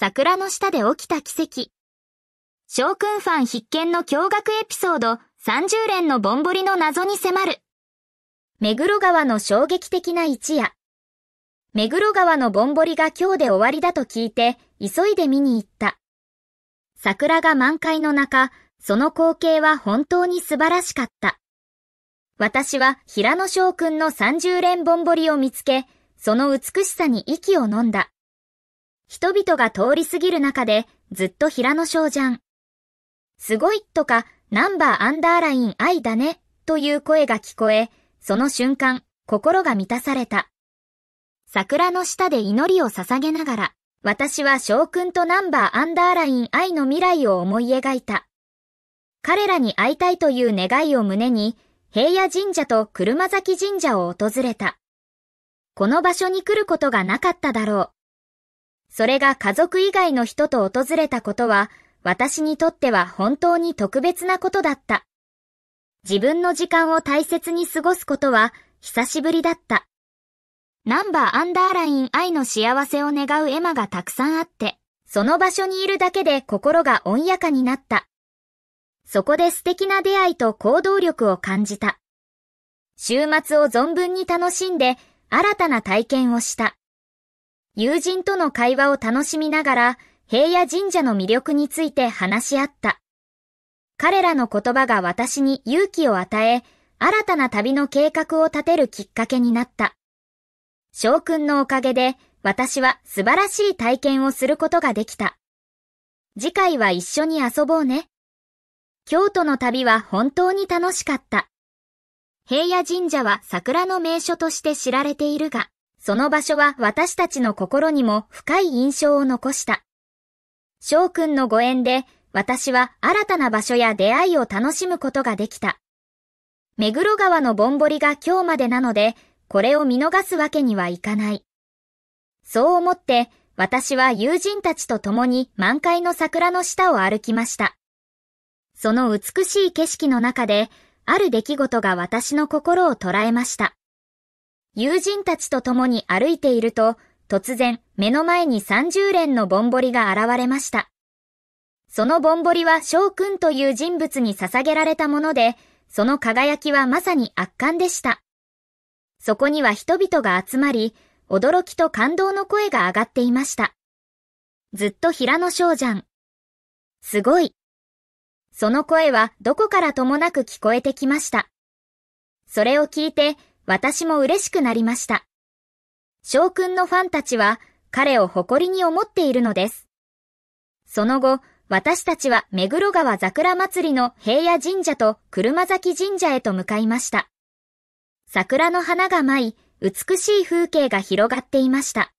桜の下で起きた奇跡。将君ファン必見の驚愕エピソード30連のぼんぼりの謎に迫る。目黒川の衝撃的な一夜。目黒川のぼんぼりが今日で終わりだと聞いて、急いで見に行った。桜が満開の中、その光景は本当に素晴らしかった。私は平野翔くんの30連ぼんぼりを見つけ、その美しさに息を飲んだ。人々が通り過ぎる中でずっと平野少ん。すごいとかナンバーアンダーライン愛だねという声が聞こえ、その瞬間心が満たされた。桜の下で祈りを捧げながら、私は将君とナンバーアンダーライン愛の未来を思い描いた。彼らに会いたいという願いを胸に、平野神社と車崎神社を訪れた。この場所に来ることがなかっただろう。それが家族以外の人と訪れたことは、私にとっては本当に特別なことだった。自分の時間を大切に過ごすことは、久しぶりだった。ナンバーアンダーライン愛の幸せを願うエマがたくさんあって、その場所にいるだけで心が穏やかになった。そこで素敵な出会いと行動力を感じた。週末を存分に楽しんで新たな体験をした。友人との会話を楽しみながら、平野神社の魅力について話し合った。彼らの言葉が私に勇気を与え、新たな旅の計画を立てるきっかけになった。くんのおかげで、私は素晴らしい体験をすることができた。次回は一緒に遊ぼうね。京都の旅は本当に楽しかった。平野神社は桜の名所として知られているが、その場所は私たちの心にも深い印象を残した。翔くんのご縁で、私は新たな場所や出会いを楽しむことができた。目黒川のぼんぼりが今日までなので、これを見逃すわけにはいかない。そう思って、私は友人たちと共に満開の桜の下を歩きました。その美しい景色の中で、ある出来事が私の心を捉えました。友人たちと共に歩いていると、突然目の前に30連のぼんぼりが現れました。そのぼんぼりは翔くんという人物に捧げられたもので、その輝きはまさに圧巻でした。そこには人々が集まり、驚きと感動の声が上がっていました。ずっと平野翔じゃん。すごい。その声はどこからともなく聞こえてきました。それを聞いて、私も嬉しくなりました。くんのファンたちは彼を誇りに思っているのです。その後、私たちは目黒川桜祭りの平野神社と車崎神社へと向かいました。桜の花が舞い、美しい風景が広がっていました。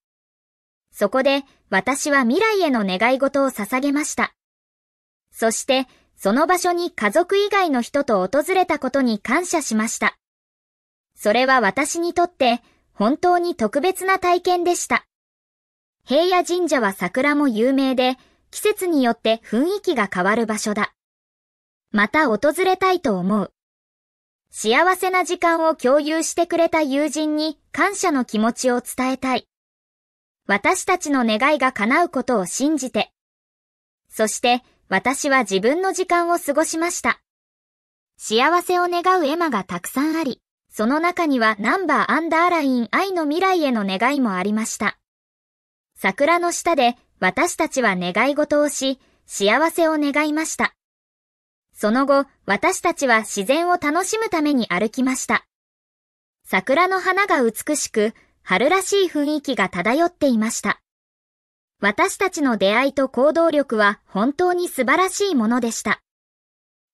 そこで私は未来への願い事を捧げました。そして、その場所に家族以外の人と訪れたことに感謝しました。それは私にとって本当に特別な体験でした。平野神社は桜も有名で、季節によって雰囲気が変わる場所だ。また訪れたいと思う。幸せな時間を共有してくれた友人に感謝の気持ちを伝えたい。私たちの願いが叶うことを信じて。そして私は自分の時間を過ごしました。幸せを願う絵馬がたくさんあり、その中にはナンバーアンダーライン愛の未来への願いもありました。桜の下で私たちは願い事をし、幸せを願いました。その後、私たちは自然を楽しむために歩きました。桜の花が美しく、春らしい雰囲気が漂っていました。私たちの出会いと行動力は本当に素晴らしいものでした。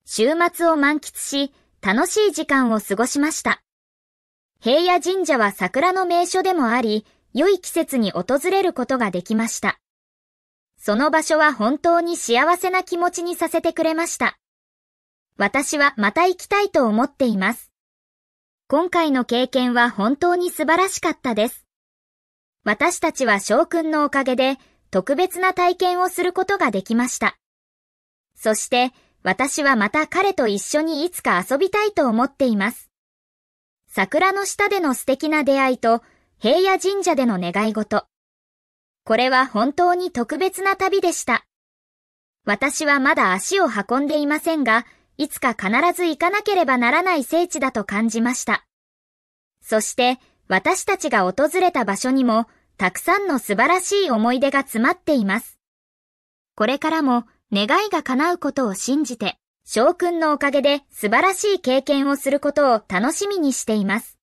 週末を満喫し、楽しい時間を過ごしました。平野神社は桜の名所でもあり、良い季節に訪れることができました。その場所は本当に幸せな気持ちにさせてくれました。私はまた行きたいと思っています。今回の経験は本当に素晴らしかったです。私たちは翔くんのおかげで特別な体験をすることができました。そして私はまた彼と一緒にいつか遊びたいと思っています。桜の下での素敵な出会いと平野神社での願い事。これは本当に特別な旅でした。私はまだ足を運んでいませんが、いつか必ず行かなければならない聖地だと感じました。そして私たちが訪れた場所にもたくさんの素晴らしい思い出が詰まっています。これからも願いが叶うことを信じて。翔くんのおかげで素晴らしい経験をすることを楽しみにしています。